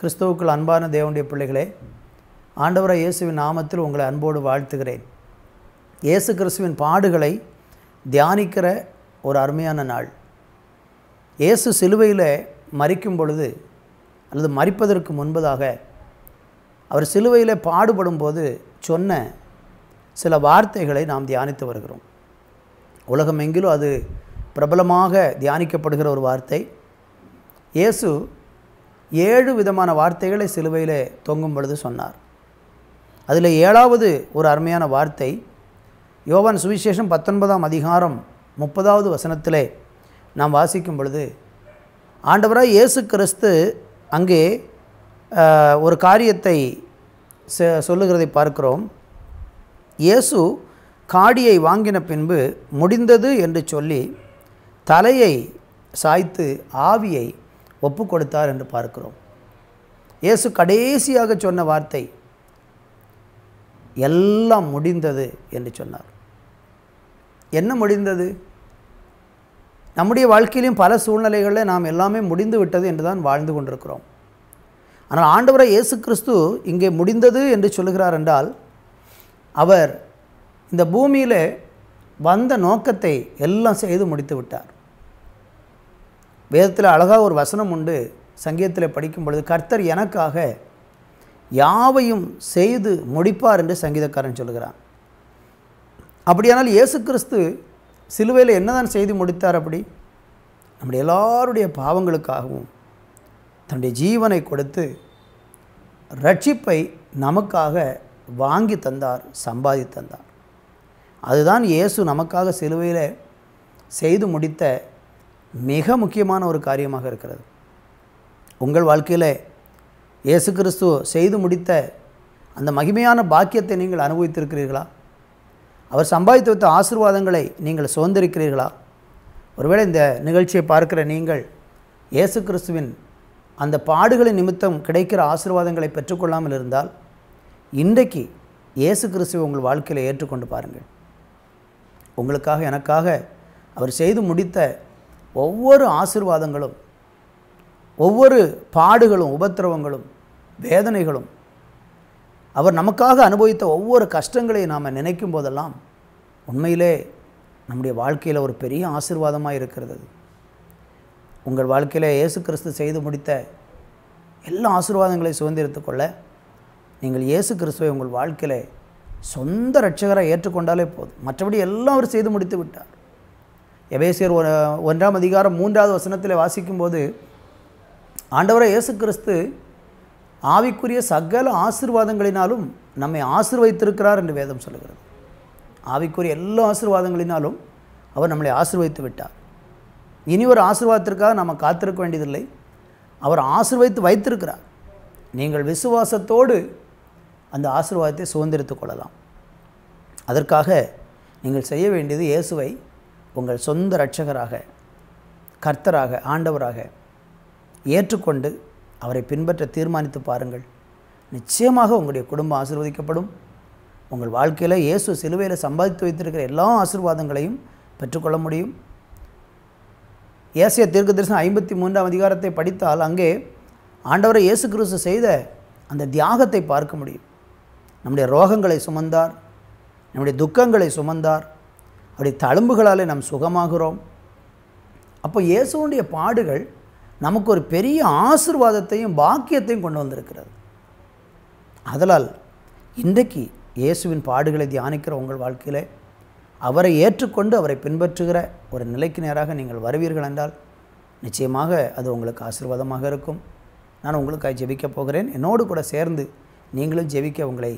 கிறிஸ்தவுக்குள் அன்பான தேவனுடைய பிள்ளைகளே ஆண்டவராக இயேசுவின் நாமத்தில் உங்களை அன்போடு வாழ்த்துகிறேன் இயேசு கிறிஸ்துவின் பாடுகளை தியானிக்கிற ஒரு அருமையான நாள் இயேசு சிலுவையில் மறிக்கும் பொழுது அல்லது மறிப்பதற்கு முன்பதாக அவர் சிலுவையில் பாடுபடும் போது சொன்ன சில வார்த்தைகளை நாம் தியானித்து வருகிறோம் உலகமெங்கிலும் அது பிரபலமாக தியானிக்கப்படுகிற ஒரு வார்த்தை இயேசு ஏழு விதமான வார்த்தைகளை சிலுவையில் தொங்கும் பொழுது சொன்னார் அதில் ஏழாவது ஒரு அருமையான வார்த்தை யோவான் சுவிசேஷம் பத்தொன்பதாம் அதிகாரம் முப்பதாவது வசனத்திலே நாம் வாசிக்கும் பொழுது ஆண்டவராக இயேசு கிறிஸ்து அங்கே ஒரு காரியத்தை சொல்லுகிறதை பார்க்கிறோம் இயேசு காடியை வாங்கின பின்பு முடிந்தது என்று சொல்லி தலையை சாய்த்து ஆவியை ஒப்பு கொடுத்தார் என்று பார்க்கிறோம் இயேசு கடைசியாக சொன்ன வார்த்தை எல்லாம் முடிந்தது என்று சொன்னார் என்ன முடிந்தது நம்முடைய வாழ்க்கையிலும் பல சூழ்நிலைகளில் நாம் எல்லாமே முடிந்து விட்டது என்று தான் வாழ்ந்து கொண்டிருக்கிறோம் ஆனால் ஆண்டவரை இயேசு கிறிஸ்து இங்கே முடிந்தது என்று சொல்லுகிறார் என்றால் அவர் இந்த பூமியில் வந்த நோக்கத்தை எல்லாம் செய்து முடித்து விட்டார் வேதத்தில் அழகாக ஒரு வசனம் உண்டு சங்கீதத்தில் படிக்கும் பொழுது கர்த்தர் எனக்காக யாவையும் செய்து முடிப்பார் என்று சங்கீதக்காரன் சொல்கிறான் அப்படியானால் இயேசு கிறிஸ்து சிலுவையில் என்னதான் செய்து முடித்தார் அப்படி நம்முடைய எல்லாருடைய பாவங்களுக்காகவும் தன்னுடைய ஜீவனை கொடுத்து ரட்சிப்பை நமக்காக வாங்கி தந்தார் சம்பாதி தந்தார் அதுதான் இயேசு நமக்காக சிலுவையில் செய்து முடித்த மிக முக்கியமான ஒரு காரியமாக இருக்கிறது உங்கள் வாழ்க்கையில் இயேசு கிறிஸ்து செய்து முடித்த அந்த மகிமையான பாக்கியத்தை நீங்கள் அனுபவித்திருக்கிறீர்களா அவர் சம்பாதித்து வைத்த ஆசிர்வாதங்களை நீங்கள் சுதந்திருக்கிறீர்களா ஒருவேளை இந்த நிகழ்ச்சியை பார்க்கிற நீங்கள் இயேசு கிறிஸ்துவின் அந்த பாடுகளின் நிமித்தம் கிடைக்கிற ஆசிர்வாதங்களை பெற்றுக்கொள்ளாமல் இருந்தால் இன்றைக்கு இயேசு கிறிஸ்துவை உங்கள் வாழ்க்கையில் ஏற்றுக்கொண்டு பாருங்கள் உங்களுக்காக எனக்காக அவர் செய்து முடித்த ஒவ்வொரு ஆசிர்வாதங்களும் ஒவ்வொரு பாடுகளும் உபத்திரவங்களும் வேதனைகளும் அவர் நமக்காக அனுபவித்த ஒவ்வொரு கஷ்டங்களையும் நாம் நினைக்கும் போதெல்லாம் உண்மையிலே நம்முடைய வாழ்க்கையில் ஒரு பெரிய ஆசிர்வாதமாக இருக்கிறது உங்கள் வாழ்க்கையில் இயேசு கிறிஸ்து செய்து முடித்த எல்லா ஆசீர்வாதங்களை சுதந்திரத்து கொள்ள நீங்கள் இயேசு கிறிஸ்துவை உங்கள் வாழ்க்கையில் சொந்த ரட்சகராக ஏற்றுக்கொண்டாலே போதும் மற்றபடி எல்லாம் அவர் செய்து முடித்து விட்டார் எபேசியர் ஒன்றாம் அதிகாரம் மூன்றாவது வசனத்தில் வாசிக்கும்போது ஆண்டவரை இயேசு கிறிஸ்து ஆவிக்குரிய சகல ஆசிர்வாதங்களினாலும் நம்மை ஆசிர்வதித்திருக்கிறார் என்று வேதம் சொல்கிறது ஆவிக்குரிய எல்லா ஆசிர்வாதங்களினாலும் அவர் நம்மளை ஆசிர்வதித்து விட்டார் இனி ஒரு ஆசிர்வாதத்திற்காக நம்ம காத்திருக்க வேண்டியதில்லை அவர் ஆசிர்வதித்து வைத்திருக்கிறார் நீங்கள் விசுவாசத்தோடு அந்த ஆசிர்வாதத்தை சுதந்திரித்து கொள்ளலாம் அதற்காக நீங்கள் செய்ய வேண்டியது இயேசுவை உங்கள் சொந்த இரட்சகராக கர்த்தராக ஆண்டவராக ஏற்றுக்கொண்டு அவரை பின்பற்ற தீர்மானித்து பாருங்கள் நிச்சயமாக உங்களுடைய குடும்பம் ஆசிர்வதிக்கப்படும் உங்கள் வாழ்க்கையில் இயேசு சிலுவையில் சம்பாதித்து வைத்திருக்கிற எல்லா ஆசீர்வாதங்களையும் பெற்றுக்கொள்ள முடியும் ஏசிய தீர்க்க தரிசனம் ஐம்பத்தி மூன்றாம் அதிகாரத்தை படித்தால் அங்கே ஆண்டவரை இயேசு கிறிஸ்து செய்த அந்த தியாகத்தை பார்க்க முடியும் நம்முடைய ரோகங்களை சுமந்தார் நம்முடைய துக்கங்களை சுமந்தார் அப்படி தழும்புகளாலே நாம் சுகமாகிறோம் அப்போ இயேசுடைய பாடுகள் நமக்கு ஒரு பெரிய ஆசிர்வாதத்தையும் பாக்கியத்தையும் கொண்டு வந்திருக்கிறது அதனால் இன்றைக்கு இயேசுவின் பாடுகளை தியானிக்கிற உங்கள் வாழ்க்கையில் அவரை ஏற்றுக்கொண்டு அவரை பின்பற்றுகிற ஒரு நிலைக்கு நேராக நீங்கள் வருவீர்கள் என்றால் நிச்சயமாக அது உங்களுக்கு ஆசீர்வாதமாக இருக்கும் நான் உங்களுக்காக ஜெபிக்கப் போகிறேன் என்னோடு கூட சேர்ந்து நீங்களும் ஜெபிக்க உங்களை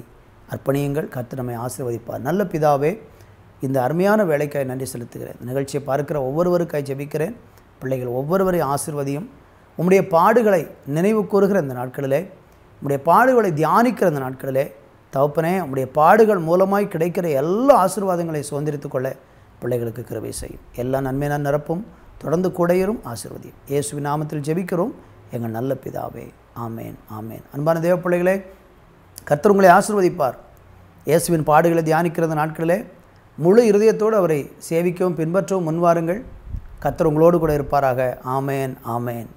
அர்ப்பணியுங்கள் கத்து நம்மை ஆசிர்வதிப்பார் நல்ல பிதாவே இந்த அருமையான வேலைக்காய் நன்றி செலுத்துகிறேன் இந்த நிகழ்ச்சியை பார்க்கிற ஒவ்வொருவருக்காய் ஜெபிக்கிறேன் பிள்ளைகள் ஒவ்வொருவரையும் ஆசிர்வதியும் உம்முடைய பாடுகளை நினைவு கூறுகிற இந்த நாட்களிலே உம்முடைய பாடுகளை தியானிக்கிற இந்த நாட்களிலே தவப்பனே உம்முடைய பாடுகள் மூலமாய் கிடைக்கிற எல்லா ஆசீர்வாதங்களையும் சுதந்திரித்து கொள்ள பிள்ளைகளுக்கு கிருவை செய்யும் எல்லா நன்மையினால் நிரப்பும் தொடர்ந்து கூடையரும் ஆசிர்வதியும் இயேசுவின் நாமத்தில் ஜெபிக்கிறோம் எங்கள் நல்ல பிதாவே ஆமேன் ஆமேன் அன்பான தேவ பிள்ளைகளே கர்த்தர் உங்களை ஆசிர்வதிப்பார் இயேசுவின் பாடுகளை தியானிக்கிற நாட்களிலே முழு இருதயத்தோடு அவரை சேவிக்கவும் பின்பற்றவும் முன்வாருங்கள் கத்தர் உங்களோடு கூட இருப்பாராக ஆமேன் ஆமேன்